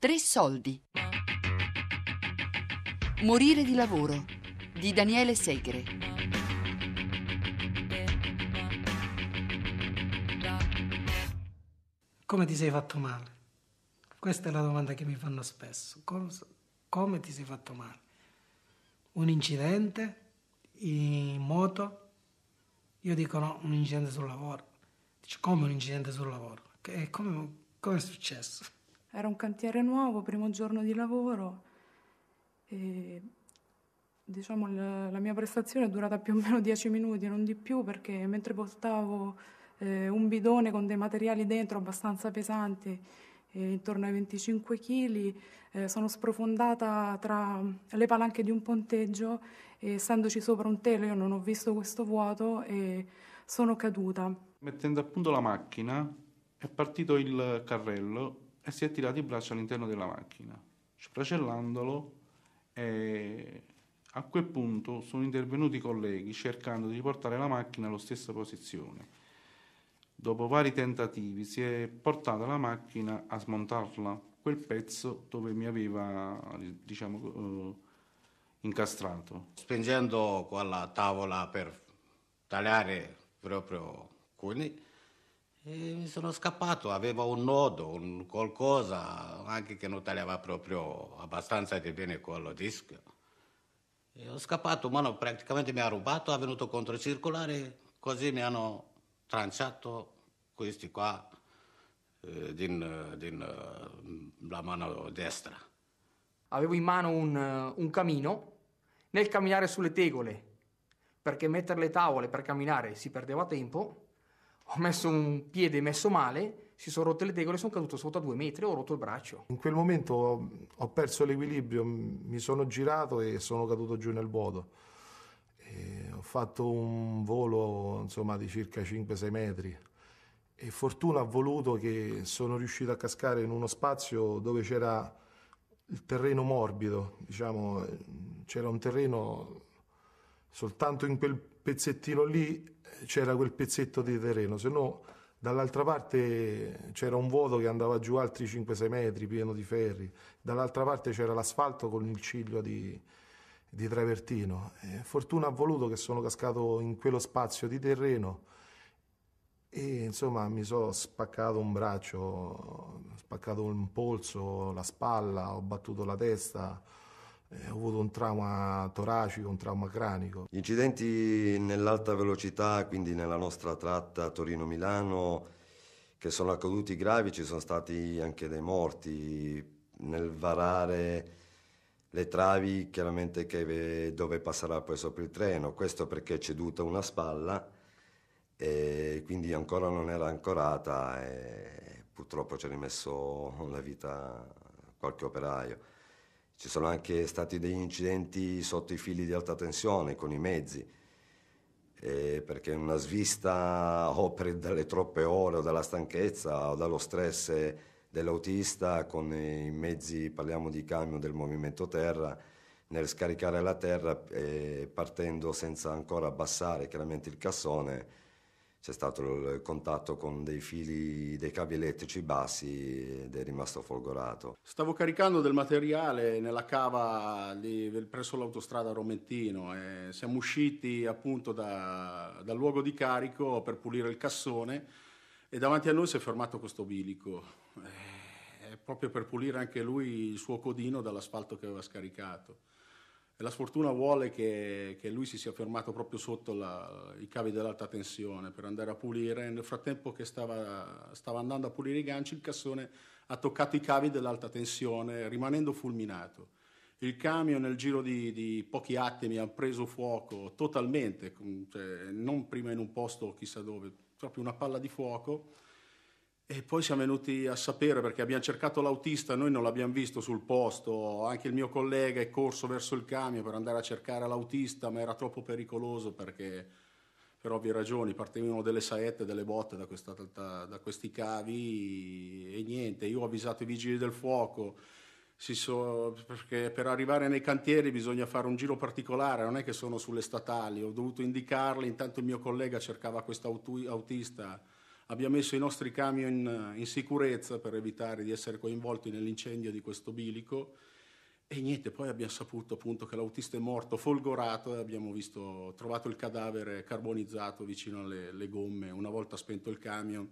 Tre soldi. Morire di lavoro di Daniele Segre. Come ti sei fatto male? Questa è la domanda che mi fanno spesso. Come, come ti sei fatto male? Un incidente? In moto? Io dico no, un incidente sul lavoro. Dice come un incidente sul lavoro? Che, come, come è successo? Era un cantiere nuovo, primo giorno di lavoro e diciamo la, la mia prestazione è durata più o meno 10 minuti, non di più, perché mentre portavo eh, un bidone con dei materiali dentro abbastanza pesanti, eh, intorno ai 25 kg, eh, sono sprofondata tra le palanche di un ponteggio e essendoci sopra un telo io non ho visto questo vuoto e sono caduta. Mettendo a punto la macchina è partito il carrello e si è tirato il braccio all'interno della macchina, sfracellandolo e a quel punto sono intervenuti i colleghi cercando di riportare la macchina alla stessa posizione. Dopo vari tentativi si è portata la macchina a smontarla, quel pezzo dove mi aveva, diciamo, eh, incastrato. Spingendo con la tavola per tagliare proprio cuni, e mi sono scappato, aveva un nodo, un qualcosa, anche che non tagliava proprio abbastanza di bene quello disco. E ho scappato, ma praticamente mi ha rubato, è venuto contro circolare, così mi hanno tranciato questi qua eh, din, din, eh, la mano destra. Avevo in mano un, eh, un camino nel camminare sulle tegole, perché mettere le tavole per camminare si perdeva tempo, ho messo un piede messo male, si sono rotte le tegole, sono caduto sotto a due metri e ho rotto il braccio. In quel momento ho perso l'equilibrio, mi sono girato e sono caduto giù nel vuoto. E ho fatto un volo insomma, di circa 5-6 metri e fortuna ha voluto che sono riuscito a cascare in uno spazio dove c'era il terreno morbido, diciamo, eh, c'era un terreno soltanto in quel pezzettino lì c'era quel pezzetto di terreno, se no dall'altra parte c'era un vuoto che andava giù altri 5-6 metri pieno di ferri, dall'altra parte c'era l'asfalto con il ciglio di, di Travertino. Eh, fortuna ha voluto che sono cascato in quello spazio di terreno e insomma mi sono spaccato un braccio, spaccato un polso, la spalla, ho battuto la testa eh, ho avuto un trauma toracico, un trauma cranico. Gli incidenti nell'alta velocità, quindi nella nostra tratta Torino-Milano, che sono accaduti gravi, ci sono stati anche dei morti nel varare le travi chiaramente che, dove passerà poi sopra il treno, questo perché è ceduta una spalla e quindi ancora non era ancorata e purtroppo ci ha rimesso la vita qualche operaio. Ci sono anche stati degli incidenti sotto i fili di alta tensione con i mezzi, eh, perché una svista o per dalle troppe ore o dalla stanchezza o dallo stress dell'autista con i mezzi, parliamo di camion del movimento terra, nel scaricare la terra eh, partendo senza ancora abbassare chiaramente il cassone, c'è stato il contatto con dei fili dei cavi elettrici bassi ed è rimasto folgorato. Stavo caricando del materiale nella cava lì, presso l'autostrada Romentino e siamo usciti appunto da, dal luogo di carico per pulire il cassone e davanti a noi si è fermato questo bilico. Eh, proprio per pulire anche lui il suo codino dall'asfalto che aveva scaricato la sfortuna vuole che, che, lui si sia fermato proprio sotto la, i cavi dell'alta tensione per andare a pulire. Nel frattempo che stava, stava, andando a pulire i ganci, il cassone ha toccato i cavi dell'alta tensione, rimanendo fulminato. Il camion nel giro di, di pochi attimi ha preso fuoco totalmente, cioè, non prima in un posto chissà dove, proprio una palla di fuoco e poi siamo venuti a sapere perché abbiamo cercato l'autista, noi non l'abbiamo visto sul posto, anche il mio collega è corso verso il camion per andare a cercare l'autista, ma era troppo pericoloso perché per ovvie ragioni partivano delle saette, delle botte da, questa, da questi cavi e niente, io ho avvisato i vigili del fuoco. So, perché per arrivare nei cantieri bisogna fare un giro particolare, non è che sono sulle statali, ho dovuto indicarle, intanto il mio collega cercava questo autista Abbiamo messo i nostri camion eh, in sicurezza per evitare di essere coinvolti nell'incendio di questo bilico e niente, poi abbiamo saputo appunto che l'autista è morto folgorato e abbiamo visto, trovato il cadavere carbonizzato vicino alle, alle gomme una volta spento il camion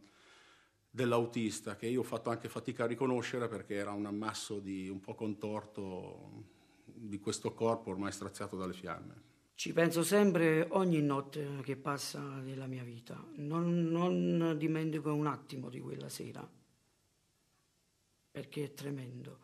dell'autista che io ho fatto anche fatica a riconoscere perché era un ammasso di un po' contorto di questo corpo ormai straziato dalle fiamme. Ci penso sempre ogni notte che passa nella mia vita, non, non dimentico un attimo di quella sera, perché è tremendo.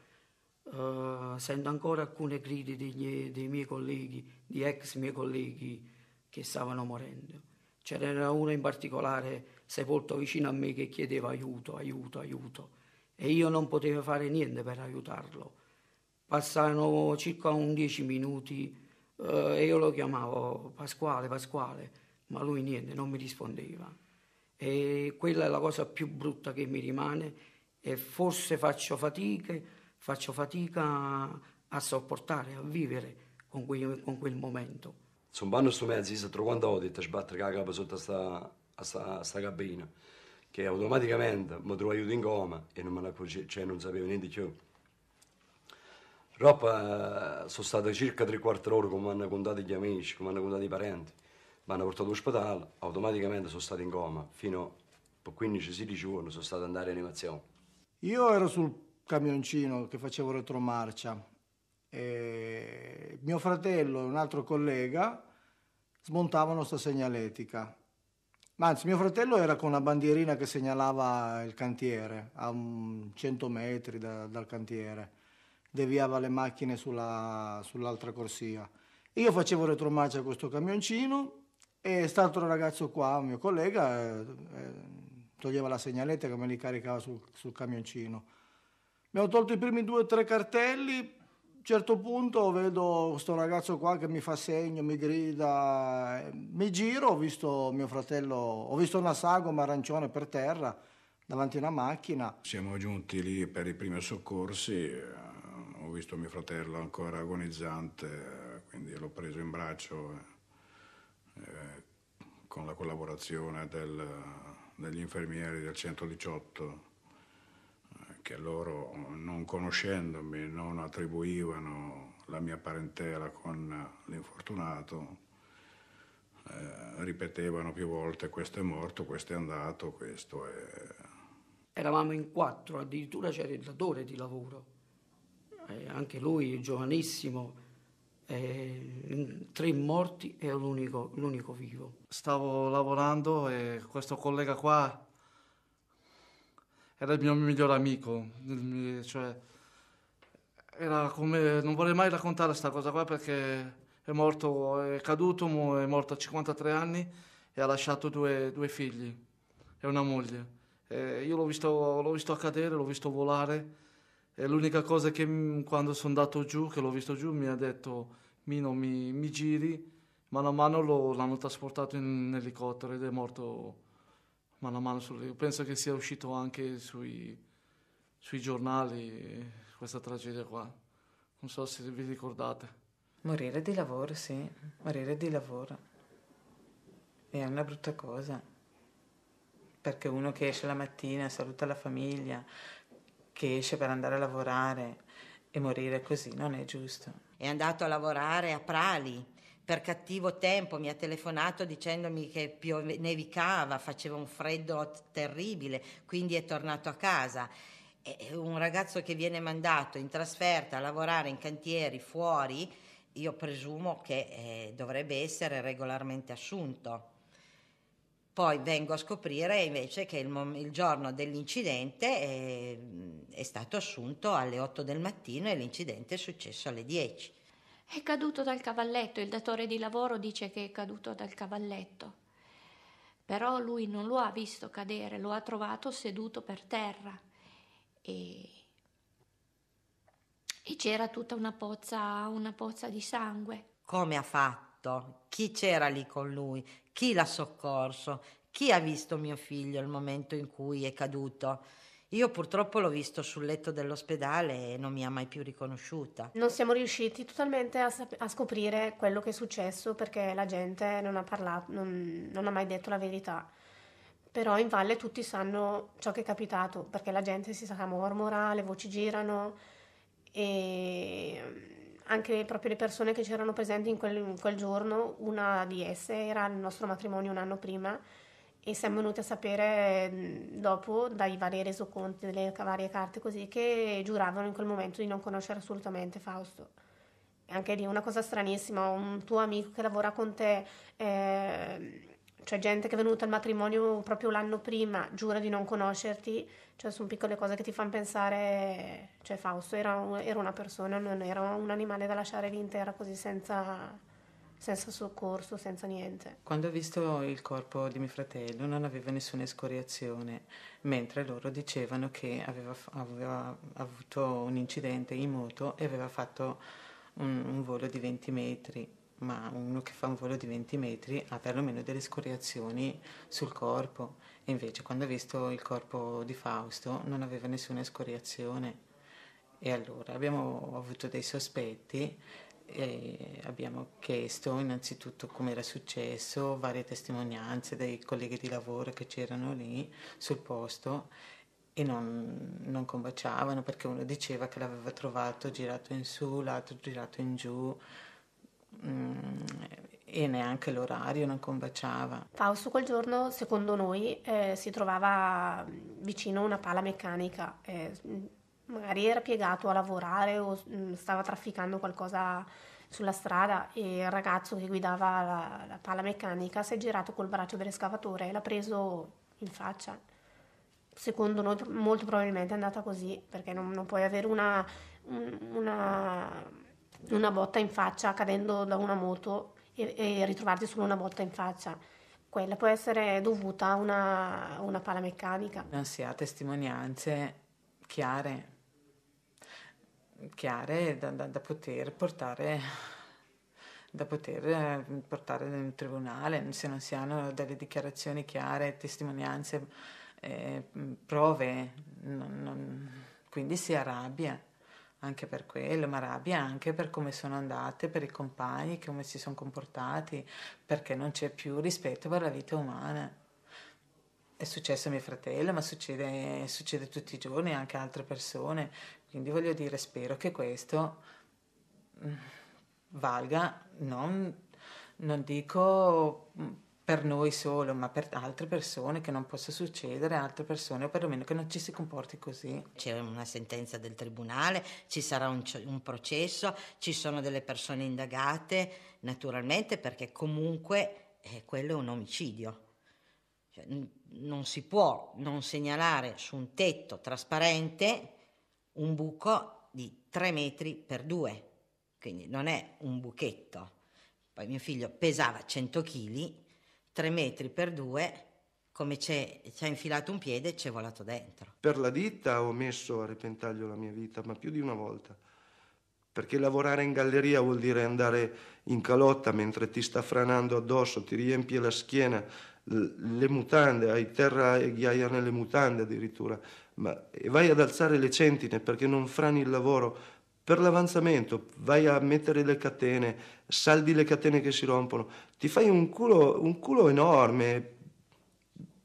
Uh, sento ancora alcune grida dei miei colleghi, di ex miei colleghi che stavano morendo. C'era uno in particolare sepolto vicino a me che chiedeva aiuto, aiuto, aiuto e io non potevo fare niente per aiutarlo. Passarono circa un dieci minuti eh, e io lo chiamavo Pasquale, Pasquale, ma lui niente, non mi rispondeva. E quella è la cosa più brutta che mi rimane e forse faccio fatica, faccio fatica a sopportare, a vivere con quel, con quel momento. Sono vanno sto mezzo, si quando ho detto sbattere la capa sotto a sta, a sta, a sta cabina, che automaticamente mi trovo aiuto in coma e non me ne cioè non sapevo niente più. Rob eh, sono state circa 3-4 ore come hanno contato gli amici, come hanno contato i parenti. Mi hanno portato all'ospedale, automaticamente sono stato in coma. Fino a 15-16 giorni sono stato andare in animazione. Io ero sul camioncino che facevo retromarcia. E mio fratello e un altro collega smontavano sta segnaletica. Anzi, mio fratello era con una bandierina che segnalava il cantiere, a 100 metri da, dal cantiere deviava le macchine sulla, sull'altra corsia. Io facevo retromarcia a questo camioncino e quest'altro ragazzo qua, un mio collega, eh, eh, toglieva la segnaletta che me li caricava sul, sul camioncino. Abbiamo tolto i primi due o tre cartelli, a un certo punto vedo questo ragazzo qua che mi fa segno, mi grida, eh, mi giro, ho visto mio fratello, ho visto una sagoma arancione per terra davanti a una macchina. Siamo giunti lì per i primi soccorsi, ho visto mio fratello ancora agonizzante, quindi l'ho preso in braccio eh, con la collaborazione del, degli infermieri del 118 eh, che loro, non conoscendomi, non attribuivano la mia parentela con l'infortunato, eh, ripetevano più volte questo è morto, questo è andato, questo è... Eravamo in quattro, addirittura c'era il datore di lavoro eh, anche lui giovanissimo, eh, tre morti e l'unico, l'unico vivo. Stavo lavorando e questo collega qua era il mio migliore amico, mio, cioè era come, non vorrei mai raccontare questa cosa qua perché è morto, è caduto, è morto a 53 anni e ha lasciato due, due figli e una moglie. E eh, io l'ho visto, l'ho visto accadere, l'ho visto volare è l'unica cosa che quando sono andato giù, che l'ho visto giù, mi ha detto Mino mi, mi giri, mano a mano lo, l'hanno trasportato in elicottero ed è morto mano a mano. Sulle, penso che sia uscito anche sui, sui giornali questa tragedia qua, non so se vi ricordate. Morire di lavoro, sì, morire di lavoro. è una brutta cosa, perché uno che esce la mattina, saluta la famiglia, che esce per andare a lavorare e morire così non è giusto. È andato a lavorare a Prali per cattivo tempo, mi ha telefonato dicendomi che piove, nevicava, faceva un freddo terribile, quindi è tornato a casa. È un ragazzo che viene mandato in trasferta a lavorare in cantieri fuori, io presumo che eh, dovrebbe essere regolarmente assunto. Poi vengo a scoprire invece che il, mom- il giorno dell'incidente è, ehm, è stato assunto alle 8 del mattino e l'incidente è successo alle 10. È caduto dal cavalletto, il datore di lavoro dice che è caduto dal cavalletto. Però lui non lo ha visto cadere, lo ha trovato seduto per terra e, e c'era tutta una pozza, una pozza di sangue. Come ha fatto? fatto, chi c'era lì con lui, chi l'ha soccorso, chi ha visto mio figlio il momento in cui è caduto. Io purtroppo l'ho visto sul letto dell'ospedale e non mi ha mai più riconosciuta. Non siamo riusciti totalmente a, sap- a scoprire quello che è successo perché la gente non ha parlato, non, non ha mai detto la verità. Però in valle tutti sanno ciò che è capitato perché la gente si sa mormora, le voci girano e anche proprio le persone che c'erano presenti in quel, in quel giorno, una di esse era il nostro matrimonio un anno prima e siamo venuti a sapere mm, dopo dai vari resoconti delle varie carte così che giuravano in quel momento di non conoscere assolutamente Fausto anche lì una cosa stranissima un tuo amico che lavora con te eh, cioè gente che è venuta al matrimonio proprio l'anno prima giura di non conoscerti cioè, sono piccole cose che ti fanno pensare, cioè Fausto era, un, era una persona, non era un animale da lasciare lì intera così senza, senza soccorso, senza niente. Quando ho visto il corpo di mio fratello non aveva nessuna escoriazione, mentre loro dicevano che aveva, aveva avuto un incidente in moto e aveva fatto un, un volo di 20 metri ma uno che fa un volo di 20 metri ha perlomeno delle scoriazioni sul corpo e invece quando ha visto il corpo di Fausto non aveva nessuna scoriazione e allora abbiamo avuto dei sospetti e abbiamo chiesto innanzitutto come era successo, varie testimonianze dei colleghi di lavoro che c'erano lì sul posto e non, non combaciavano perché uno diceva che l'aveva trovato girato in su, l'altro girato in giù, Mm, e neanche l'orario non combaciava. Fausto quel giorno, secondo noi, eh, si trovava vicino a una pala meccanica, eh, magari era piegato a lavorare o mh, mm, stava trafficando qualcosa sulla strada e il ragazzo che guidava la, la pala meccanica si è girato col braccio dell'escavatore e l'ha preso in faccia. Secondo noi molto probabilmente è andata così, perché non, non puoi avere una, una una botta in faccia cadendo da una moto e, e ritrovarti solo una botta in faccia. Quella può essere dovuta a una, una pala meccanica. Non si ha testimonianze chiare, chiare da, da, da poter portare da poter eh, portare in tribunale, se non si hanno delle dichiarazioni chiare, testimonianze, eh, prove, non, non, quindi si arrabbia anche per quello, ma rabbia anche per come sono andate, per i compagni, come si sono comportati, perché non c'è più rispetto per la vita umana. È successo a mio fratello, ma succede, succede tutti i giorni anche a altre persone. Quindi voglio dire, spero che questo mm, valga, non, non dico mm, per noi solo, ma per altre persone che non possa succedere, altre persone o perlomeno che non ci si comporti così. C'è una sentenza del tribunale, ci sarà un, un processo, ci sono delle persone indagate, naturalmente perché comunque eh, quello è un omicidio. Cioè, n- non si può non segnalare su un tetto trasparente un buco di 3 metri per 2, quindi non è un buchetto. Poi mio figlio pesava 100 kg 3 metri per 2, come ci ha infilato un piede e ci è volato dentro. Per la ditta ho messo a repentaglio la mia vita, ma più di una volta. Perché lavorare in galleria vuol dire andare in calotta mentre ti sta franando addosso, ti riempie la schiena, le mutande, hai terra e ghiaia nelle mutande addirittura, ma e vai ad alzare le centine perché non frani il lavoro, per l'avanzamento, vai a mettere le catene, saldi le catene che si rompono, ti fai un culo, un culo enorme,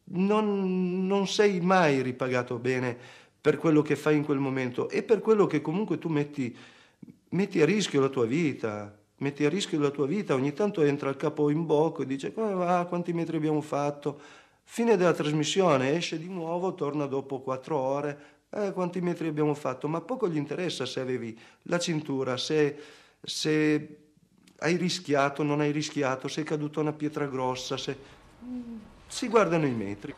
non, non, sei mai ripagato bene per quello che fai in quel momento e per quello che comunque tu metti, metti a rischio la tua vita, metti a rischio la tua vita, ogni tanto entra il capo in bocco e dice come va, quanti metri abbiamo fatto, fine della trasmissione, esce di nuovo, torna dopo quattro ore, eh, quanti metri abbiamo fatto, ma poco gli interessa se avevi la cintura, se, se hai rischiato, non hai rischiato, se è caduta una pietra grossa, se... si guardano i metri.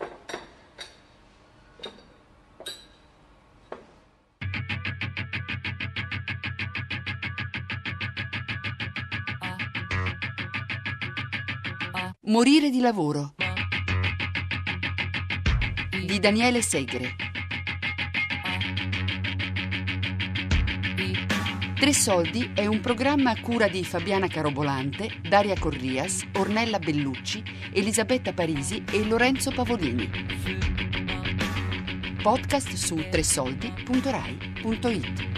Morire di lavoro di Daniele Segre. Tre Soldi è un programma a cura di Fabiana Carobolante, Daria Corrias, Ornella Bellucci, Elisabetta Parisi e Lorenzo Pavolini. Podcast su tresoldi.rai.it